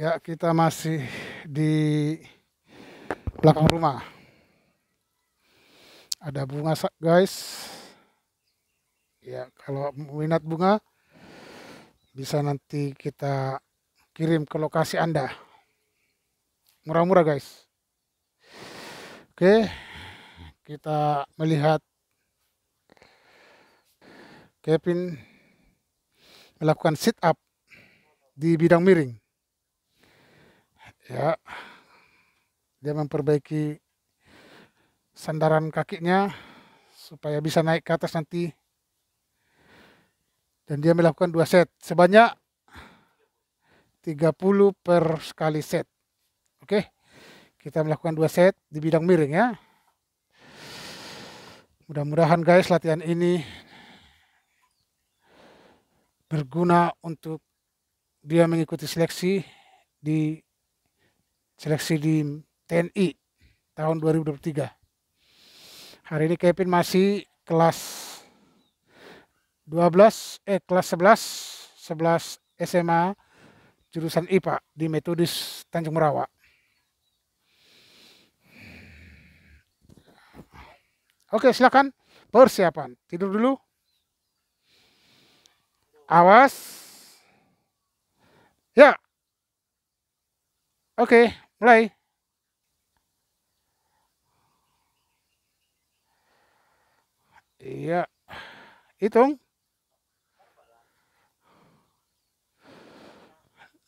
Ya, kita masih di belakang rumah. Ada bunga, guys. Ya, kalau minat bunga bisa nanti kita kirim ke lokasi Anda. Murah-murah, guys. Oke, kita melihat Kevin melakukan sit up di bidang miring ya dia memperbaiki sandaran kakinya supaya bisa naik ke atas nanti dan dia melakukan dua set sebanyak 30 per sekali set oke kita melakukan dua set di bidang miring ya mudah-mudahan guys latihan ini berguna untuk dia mengikuti seleksi di seleksi di TNI tahun 2023. Hari ini Kevin masih kelas 12 eh kelas 11 11 SMA jurusan IPA di Metodis Tanjung Merawa. Oke, silakan persiapan. Tidur dulu. Awas. Ya. Oke. Mulai. Iya. Hitung.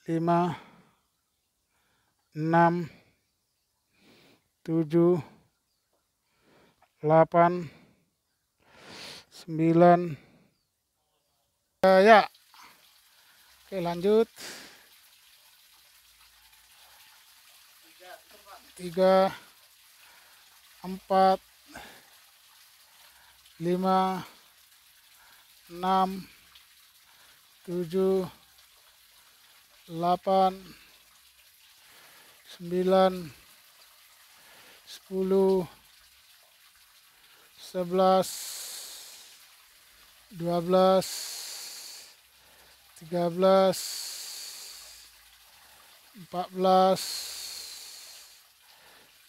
Lima. Enam. Tujuh. Delapan. Sembilan. Ya. Oke lanjut. Lanjut. tiga empat lima enam tujuh delapan sembilan sepuluh sebelas dua belas tiga belas empat belas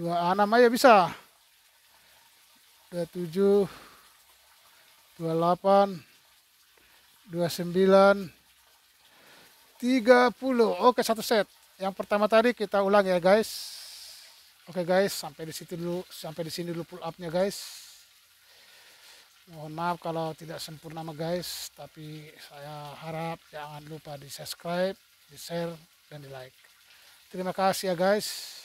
dua 26 aja bisa dua dua tujuh delapan dua sembilan tiga puluh oke satu set yang pertama tadi kita ulang ya guys oke guys sampai di situ dulu sampai di sini dulu pull upnya guys mohon maaf kalau tidak sempurna guys tapi saya harap jangan lupa di subscribe di share dan di like terima kasih ya guys